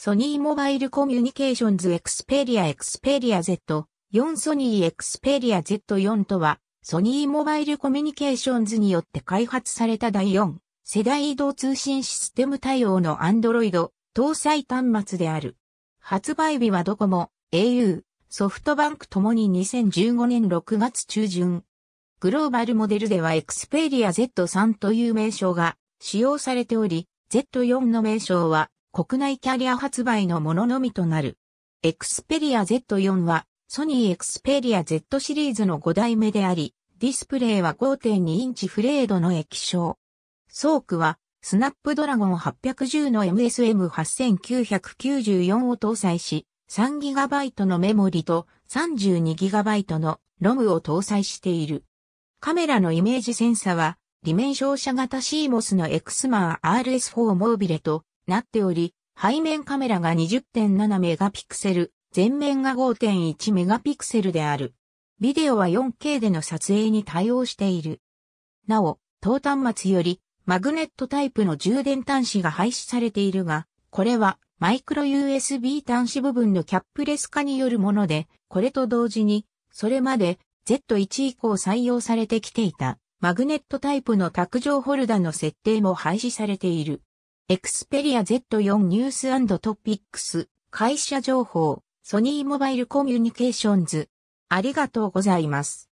ソニーモバイルコミュニケーションズエクスペリアエクスペリア Z4 ソニーエクスペリア Z4 とは、ソニーモバイルコミュニケーションズによって開発された第4世代移動通信システム対応の Android 搭載端末である。発売日はドコモ、au、ソフトバンクともに2015年6月中旬。グローバルモデルではエクスペリア Z3 という名称が使用されており、Z4 の名称は国内キャリア発売のもののみとなる。エクスペリア Z4 はソニーエクスペリア Z シリーズの5代目であり、ディスプレイは5.2インチフレードの液晶。ソークはスナップドラゴン810の MSM8994 を搭載し、3GB のメモリと 32GB の ROM を搭載している。カメラのイメージセンサは、裏面照射型 CMOS の XMAR RS4 モービレとなっており、背面カメラが20.7メガピクセル、前面が5.1メガピクセルである。ビデオは 4K での撮影に対応している。なお、当端末よりマグネットタイプの充電端子が廃止されているが、これはマイクロ USB 端子部分のキャップレス化によるもので、これと同時に、それまで Z1 以降採用されてきていたマグネットタイプの卓上ホルダの設定も廃止されている。エクスペリア Z4 ニューストピックス、会社情報、ソニーモバイルコミュニケーションズ。ありがとうございます。